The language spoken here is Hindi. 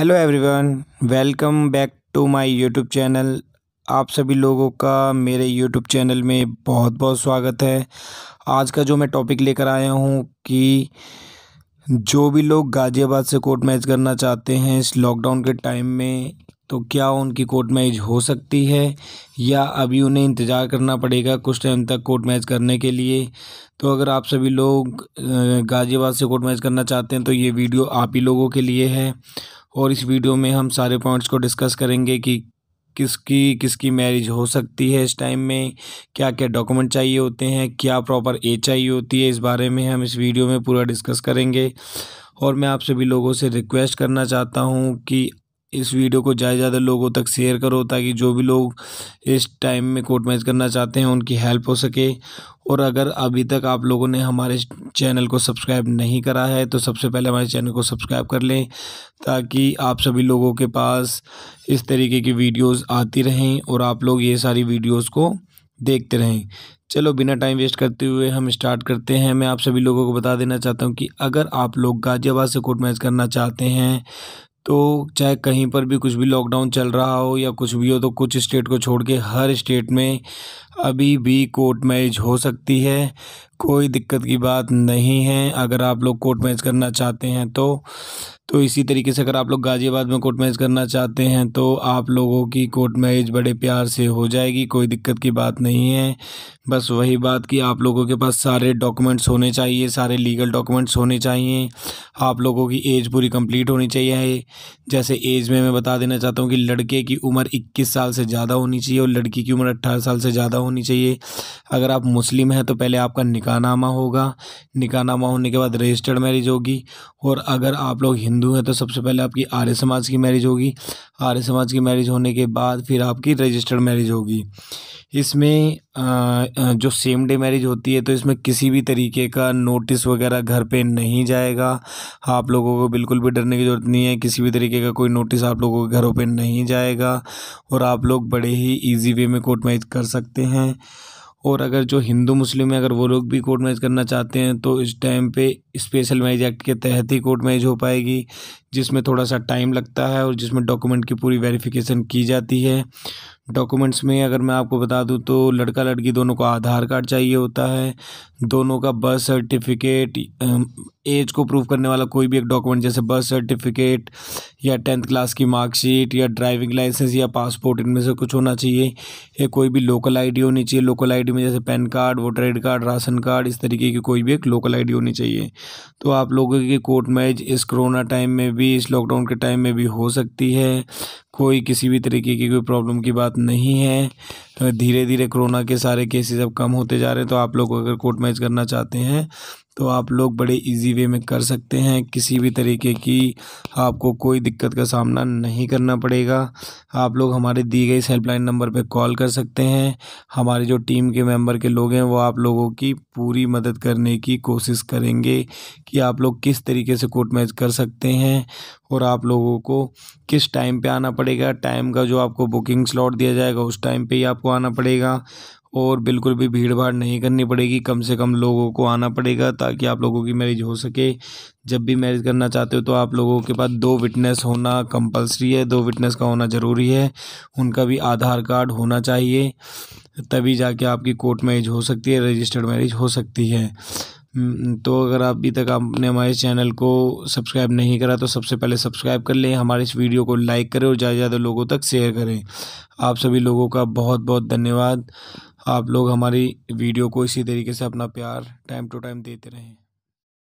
hello everyone welcome back to my YouTube channel आप सभी लोगों का मेरे यूट्यूब चैनल में बहुत बहुत स्वागत है आज का जो मैं टॉपिक लेकर आया हूँ कि जो भी लोग गाज़ियाबाद से कोर्ट मैच करना चाहते हैं इस लॉकडाउन के टाइम में तो क्या उनकी कोर्ट मैच हो सकती है या अभी उन्हें इंतज़ार करना पड़ेगा कुछ टाइम तक कोर्ट मैच करने के लिए तो अगर आप सभी लोग गाज़ियाबाद से कोर्ट मैच करना चाहते हैं तो ये वीडियो आप ही लोगों के लिए है और इस वीडियो में हम सारे पॉइंट्स को डिस्कस करेंगे कि किसकी किसकी मैरिज हो सकती है इस टाइम में क्या क्या डॉक्यूमेंट चाहिए होते हैं क्या प्रॉपर एज चाहिए होती है इस बारे में हम इस वीडियो में पूरा डिस्कस करेंगे और मैं आप सभी लोगों से रिक्वेस्ट करना चाहता हूँ कि इस वीडियो को ज़्यादा से ज़्यादा लोगों तक शेयर करो ताकि जो भी लोग इस टाइम में कोर्ट मैच करना चाहते हैं उनकी हेल्प हो सके और अगर अभी तक आप लोगों ने हमारे चैनल को सब्सक्राइब नहीं करा है तो सबसे पहले हमारे चैनल को सब्सक्राइब कर लें ताकि आप सभी लोगों के पास इस तरीके की वीडियोज़ आती रहें और आप लोग ये सारी वीडियोज़ को देखते रहें चलो बिना टाइम वेस्ट करते हुए हम स्टार्ट करते हैं मैं आप सभी लोगों को बता देना चाहता हूं कि अगर आप लोग गाज़ियाबाद से कोर्ट मैच करना चाहते हैं तो चाहे कहीं पर भी कुछ भी लॉकडाउन चल रहा हो या कुछ भी हो तो कुछ स्टेट को छोड़ के हर स्टेट में अभी भी कोर्ट मैरिज हो सकती है कोई दिक्कत की बात नहीं है अगर आप लोग कोर्ट मैरिज करना चाहते हैं तो तो इसी तरीके से अगर आप लोग गाज़ियाबाद में कोर्ट मैरिज करना चाहते हैं तो आप लोगों की कोर्ट मैरिज बड़े प्यार से हो जाएगी कोई दिक्कत की बात नहीं है बस वही बात कि आप लोगों के पास सारे डॉक्यूमेंट्स होने चाहिए सारे लीगल डॉक्यूमेंट्स होने चाहिए आप लोगों की एज पूरी कंप्लीट होनी चाहिए जैसे एज में मैं बता देना चाहता हूँ कि लड़के की उम्र इक्कीस साल से ज़्यादा होनी चाहिए और लड़की की उम्र अट्ठारह साल से ज़्यादा होनी चाहिए अगर आप मुस्लिम हैं तो पहले आपका निकाहनामा होगा निकाहनामा होने के बाद रजिस्टर्ड मैरिज होगी और अगर आप लोग हिंदू हैं तो सबसे पहले आपकी आर्य समाज की मैरिज होगी आर्य समाज की मैरिज होने के बाद फिर आपकी रजिस्टर्ड मैरिज होगी इसमें जो सेम डे मैरिज होती है तो इसमें किसी भी तरीके का नोटिस वगैरह घर पे नहीं जाएगा आप लोगों को बिल्कुल भी डरने की ज़रूरत नहीं है किसी भी तरीके का कोई नोटिस आप लोगों के घरों पे नहीं जाएगा और आप लोग बड़े ही इजी वे में कोर्ट मैरिज कर सकते हैं और अगर जो हिंदू मुस्लिम है अगर वो लोग भी कोर्ट मैरिज करना चाहते हैं तो इस टाइम पे स्पेशल मैरिज एक्ट के तहत ही कोर्ट मैरिज हो पाएगी जिसमें थोड़ा सा टाइम लगता है और जिसमें डॉक्यूमेंट की पूरी वेरिफिकेशन की जाती है डॉक्यूमेंट्स में अगर मैं आपको बता दूं तो लड़का लड़की दोनों को आधार कार्ड चाहिए होता है दोनों का बर्थ सर्टिफिकेट एज को प्रूव करने वाला कोई भी एक डॉक्यूमेंट जैसे बर्थ सर्टिफिकेट या टेंथ क्लास की मार्कशीट या ड्राइविंग लाइसेंस या पासपोर्ट इनमें से कुछ होना चाहिए या कोई भी लोकल आई होनी चाहिए लोकल आई में जैसे PAN card voter I card ration card इस तरीके की कोई भी एक लोकल आई होनी चाहिए तो आप लोगों की कोर्ट मैरिज इस कोरोना टाइम में भी इस लॉकडाउन के टाइम में भी हो सकती है कोई किसी भी तरीके की कोई प्रॉब्लम की बात नहीं है तो धीरे धीरे कोरोना के सारे केसेस अब कम होते जा रहे हैं तो आप लोग अगर कोर्ट मैच करना चाहते हैं तो आप लोग बड़े इजी वे में कर सकते हैं किसी भी तरीके की आपको कोई दिक्कत का सामना नहीं करना पड़ेगा आप लोग हमारे दी गई हेल्पलाइन नंबर पर कॉल कर सकते हैं हमारे जो टीम के मेंबर के लोग हैं वो आप लोगों की पूरी मदद करने की कोशिश करेंगे कि आप लोग किस तरीके से कोर्ट मैच कर सकते हैं और आप लोगों को किस टाइम पर आना पड़ेगा पड़ेगा टाइम का जो आपको बुकिंग स्लॉट दिया जाएगा उस टाइम पे ही आपको आना पड़ेगा और बिल्कुल भी भीड़ भाड़ नहीं करनी पड़ेगी कम से कम लोगों को आना पड़ेगा ताकि आप लोगों की मैरिज हो सके जब भी मैरिज करना चाहते हो तो आप लोगों के पास दो विटनेस होना कंपलसरी है दो विटनेस का होना ज़रूरी है उनका भी आधार कार्ड होना चाहिए तभी जाके आपकी कोर्ट मैरिज हो सकती है रजिस्टर्ड मैरिज हो सकती है हम्म, तो अगर अभी तक आपने हमारे चैनल को सब्सक्राइब नहीं करा तो सबसे पहले सब्सक्राइब कर लें हमारे इस वीडियो को लाइक करें और ज़्यादा से ज़्यादा लोगों तक शेयर करें आप सभी लोगों का बहुत बहुत धन्यवाद आप लोग हमारी वीडियो को इसी तरीके से अपना प्यार टाइम टू टाइम देते रहें